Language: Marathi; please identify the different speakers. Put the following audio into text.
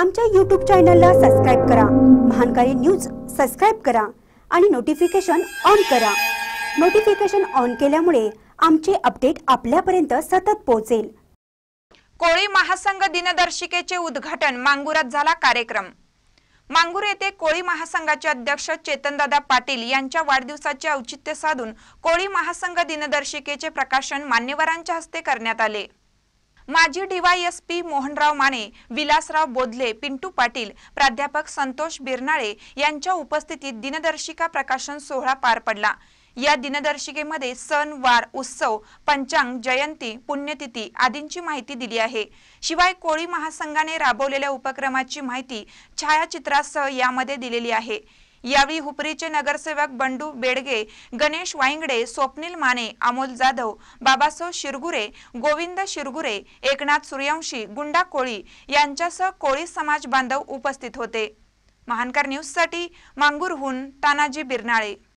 Speaker 1: आमच्या यूट्यूब चॅनलला सबस्क्राईब करा महानकारी न्यूज सबस्क्राईब करा आणि नोटिफिकेशन ऑन करा नोटिफिकेशन ऑन केल्यामुळे आमचे अपडेट आपल्यापर्यंत सतत पोहोचेल
Speaker 2: कोळी महासंघ दिनदर्शिकेचे उद्घाटन मांगुरात झाला कार्यक्रम मांगूर येथे कोळी महासंघाचे अध्यक्ष चेतनदादा पाटील यांच्या वाढदिवसाचे औचित्य साधून कोळी महासंघ दिनदर्शिकेचे प्रकाशन मान्यवरांच्या हस्ते करण्यात आले माजी पी मोहनराव माने विलासराव बोधले पिंटू पाटील प्राध्यापक संतोष बिरनाळे यांच्या उपस्थितीत दिनदर्शिका प्रकाशन सोहळा पार पडला या दिनदर्शिकेमध्ये सण वार उत्सव पंचांग जयंती पुण्यतिथी आदींची माहिती दिली आहे शिवाय कोळी महासंघाने राबवलेल्या उपक्रमाची माहिती छायाचित्रासह यामध्ये दिलेली आहे यावी हुपरीचे नगरसेवक बंडू बेडगे गणेश वाईंगडे स्वप्नील माने अमोल जाधव बाबासो शिरगुरे गोविंद शिरगुरे एकनाथ सूर्यवंशी गुंडा कोळी यांच्यासह कोळी समाज बांधव उपस्थित होते महानकर न्यूजसाठी मांगूरहून तानाजी बिरनाळे